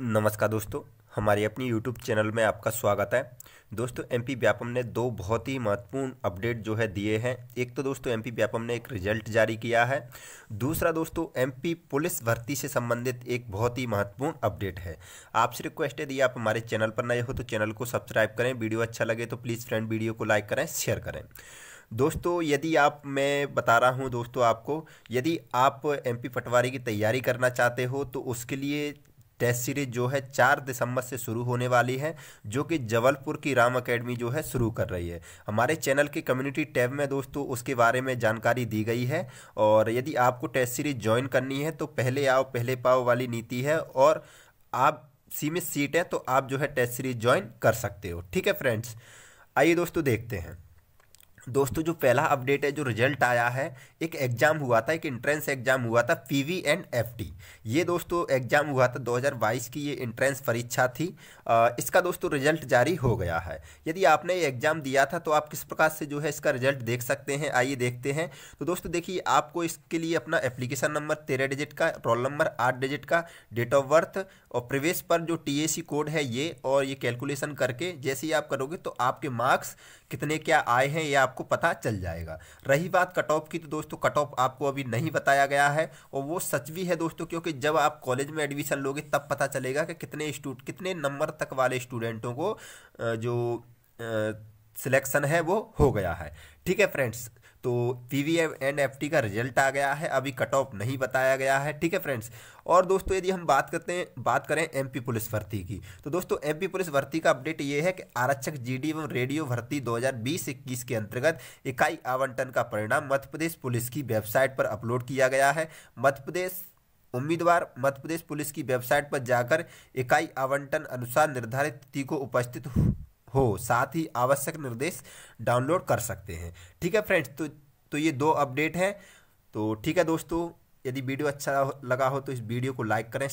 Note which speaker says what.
Speaker 1: नमस्कार दोस्तों हमारे अपनी YouTube चैनल में आपका स्वागत है दोस्तों एम पी व्यापम ने दो बहुत ही महत्वपूर्ण अपडेट जो है दिए हैं एक तो दोस्तों एम पी व्यापम ने एक रिजल्ट जारी किया है दूसरा दोस्तों एम पी पुलिस भर्ती से संबंधित एक बहुत ही महत्वपूर्ण अपडेट है आपसे रिक्वेस्ट है यदि आप हमारे चैनल पर नए हो तो चैनल को सब्सक्राइब करें वीडियो अच्छा लगे तो प्लीज़ फ्रेंड वीडियो को लाइक करें शेयर करें दोस्तों यदि आप मैं बता रहा हूं दोस्तों आपको यदि आप एमपी पटवारी की तैयारी करना चाहते हो तो उसके लिए टेस्ट सीरीज जो है चार दिसंबर से शुरू होने वाली है जो कि जबलपुर की राम अकेडमी जो है शुरू कर रही है हमारे चैनल के कम्युनिटी टैब में दोस्तों उसके बारे में जानकारी दी गई है और यदि आपको टेस्ट सीरीज ज्वाइन करनी है तो पहले आओ पहले पाओ वाली नीति है और आप सीमित सीट है तो आप जो है टेस्ट सीरीज ज्वाइन कर सकते हो ठीक है फ्रेंड्स आइए दोस्तों देखते हैं दोस्तों जो पहला अपडेट है जो रिजल्ट आया है एक एग्ज़ाम हुआ था एक एंट्रेंस एग्ज़ाम हुआ था पीवी एंड टी ये दोस्तों एग्ज़ाम हुआ था 2022 की ये एंट्रेंस परीक्षा थी आ, इसका दोस्तों रिजल्ट जारी हो गया है यदि आपने ये एग्ज़ाम दिया था तो आप किस प्रकार से जो है इसका रिजल्ट देख सकते हैं आइए देखते हैं तो दोस्तों देखिए आपको इसके लिए अपना एप्लीकेशन नंबर तेरह डिजिट का रोल नंबर आठ डिजिट का डेट ऑफ बर्थ और प्रवेश पर जो टी कोड है ये और ये कैलकुलेसन करके जैसे ही आप करोगे तो आपके मार्क्स कितने क्या आए हैं ये आप आपको पता चल जाएगा रही बात कट ऑफ की तो दोस्तों कट ऑफ आपको अभी नहीं बताया गया है और वो सच भी है दोस्तों क्योंकि जब आप कॉलेज में एडमिशन लोगे तब पता चलेगा कि कितने स्टूड कितने नंबर तक वाले स्टूडेंटों को जो सिलेक्शन है वो हो गया है ठीक है फ्रेंड्स तो P V and F T का रिजल्ट आ गया है अभी कट ऑफ नहीं बताया गया है ठीक है फ्रेंड्स और दोस्तों यदि हम बात करते हैं बात करें एमपी पुलिस भर्ती की तो दोस्तों एमपी पुलिस भर्ती का अपडेट ये है कि आरक्षक जीडी एवं रेडियो भर्ती 2020-21 के अंतर्गत इकाई आवंटन का परिणाम मध्य प्रदेश पुलिस की वेबसाइट पर अपलोड किया गया है मध्य प्रदेश उम्मीदवार मध्य प्रदेश पुलिस की वेबसाइट पर जाकर इकाई आवंटन अनुसार निर्धारित तिथि को उपस्थित हो साथ ही आवश्यक निर्देश डाउनलोड कर सकते हैं ठीक है फ्रेंड्स तो तो ये दो अपडेट हैं तो ठीक है दोस्तों यदि वीडियो अच्छा लगा हो तो इस वीडियो को लाइक करें